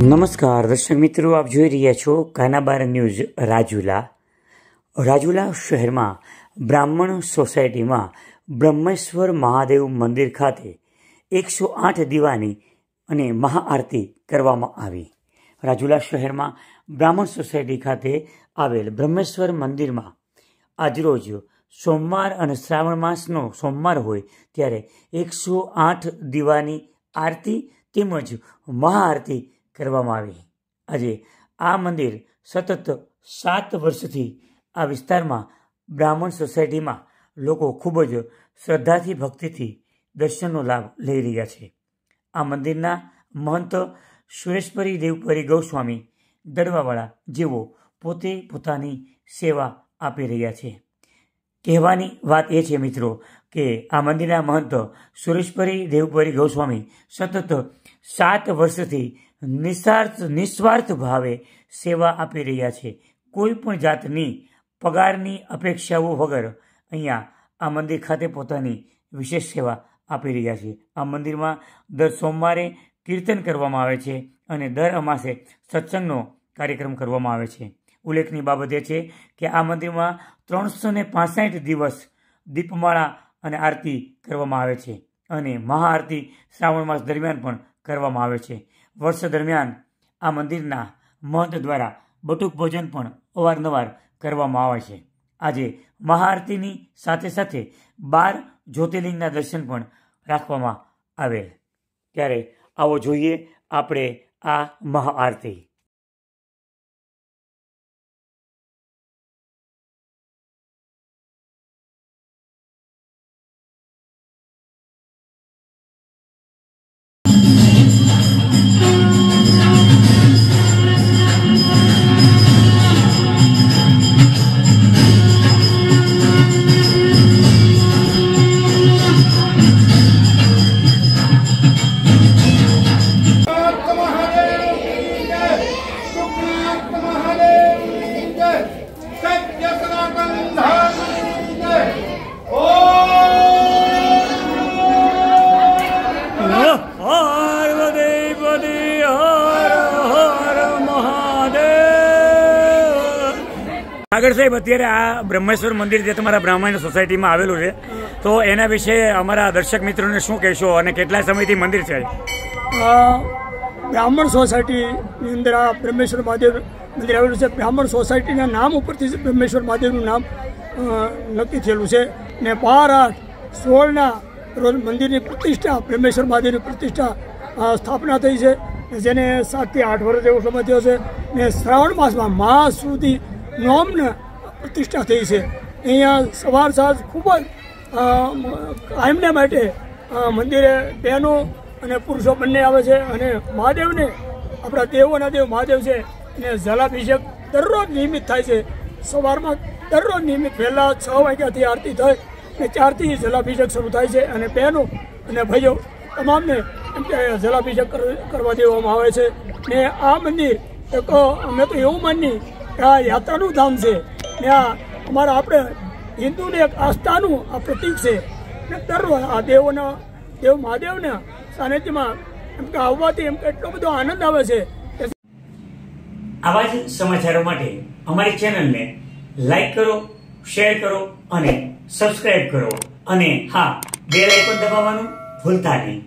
નમસ્કાર દર્શક મિત્રો આપ જોઈ રહ્યા છો કાનાબાર ન્યૂઝ રાજુલા રાજુલા શહેરમાં બ્રાહ્મણ સોસાયટીમાં બ્રહ્મેશ્વર મહાદેવ મંદિર ખાતે એકસો આઠ દીવાની અને મહાઆરતી કરવામાં આવી રાજુલા શહેરમાં બ્રાહ્મણ સોસાયટી ખાતે આવેલ બ્રહ્મેશ્વર મંદિરમાં આજરોજ સોમવાર અને શ્રાવણ માસનો સોમવાર હોય ત્યારે એકસો આઠ દીવાની આરતી તેમજ મહાઆરતી કરવામાં આવી આજે આ મંદિર સતત સાત વર્ષથી આ વિસ્તારમાં બ્રાહ્મણ સોસાયટીમાં લોકો ખૂબ જ શ્રદ્ધાથી ભક્તિથી દર્શનનો લાભ લઈ રહ્યા છે આ મંદિરના મહંત સુરેશ્વરી દેવપરી ગૌસ્વામી દરવાવાળા જેઓ પોતે પોતાની સેવા આપી રહ્યા છે કહેવાની વાત એ છે મિત્રો કે આ મંદિરના મહંત સુરેશપરી દેવપરી ગોસ્વામી સતત સાત વર્ષથી નિસ્વાર્થ નિસ્વાર્થ ભાવે સેવા આપી રહ્યા છે કોઈ પણ જાતની પગારની અપેક્ષાઓ વગર અહીંયા આ મંદિર ખાતે પોતાની વિશેષ સેવા આપી રહ્યા છે આ મંદિરમાં દર સોમવારે કીર્તન કરવામાં આવે છે અને દર અમાસે સત્સંગનો કાર્યક્રમ કરવામાં આવે છે ઉલ્લેખની બાબત એ છે કે આ મંદિરમાં ત્રણસો ને દિવસ દીપમાળા અને આરતી કરવામાં આવે છે અને મહાઆરતી શ્રાવણ માસ દરમિયાન પણ કરવામાં આવે છે વર્ષ દરમિયાન આ મંદિરના મહંત દ્વારા બટુક ભોજન પણ અવારનવાર કરવામાં આવે છે આજે મહાઆરતીની સાથે સાથે બાર જ્યોતિર્લિંગના દર્શન પણ રાખવામાં આવેલ ત્યારે આવો જોઈએ આપણે આ મહાઆરતી આગળ સાહેબ અત્યારે આ બ્રહ્મેશ્વર મંદિર જે તમારા બ્રાહ્મણ સોસાયટીમાં આવેલું છે તો એના વિશે અમારા દર્શક મિત્રોને શું કહેશો અને કેટલા સમયથી મંદિર છે બ્રાહ્મણ સોસાયટીની અંદર આ બ્રહ્મેશ્વર મહાદેવ મંદિર આવેલું છે બ્રાહ્મણ સોસાયટીના નામ ઉપરથી બ્રહ્મેશ્વર મહાદેવનું નામ નક્કી થયેલું છે ને બાર આઠ સોળના રોજ મંદિરની પ્રતિષ્ઠા બ્રહ્મેશ્વર મહાદેવની પ્રતિષ્ઠા સ્થાપના થઈ છે જેને સાતથી આઠ વર્ષ જેવો સમય થયો છે ને શ્રાવણ માસમાં માસ સુધી નોમને પ્રતિષ્ઠા થઈ છે અહીંયા સવાર સાંજ ખૂબ જ કાયમને માટે મંદિરે બહેનો અને પુરુષો બંને આવે છે અને મહાદેવને આપણા દેવોના દેવ મહાદેવ છે એને જલાભિષેક દરરોજ નિયમિત થાય છે સવારમાં દરરોજ નિયમિત પહેલાં છ વાગ્યાથી આરતી થાય અને ચારથી જલાભિષેક શરૂ થાય છે અને બહેનો અને ભાઈઓ તમામને એમ કે જલાભિષેક કરવા દેવામાં આવે છે ને આ મંદિર એક અમે તો એવું માની આ યાત્રાનું ધામ છે ને આ અમારા આપણે હિન્દુને એક આસ્થાનું આ પ્રતિક છે ને દરરોજ આ દેવોના દેવ મહાદેવના સાનિધ્યમાં એમ કે આવવાથી એમ એટલો બધો આનંદ આવે છે આવા જ સમાચારો માટે અમારી ચેનલને લાઈક કરો શેર કરો અને સબસ્ક્રાઇબ કરો અને હા બે બેલ પણ દબાવવાનું ભૂલતા નહીં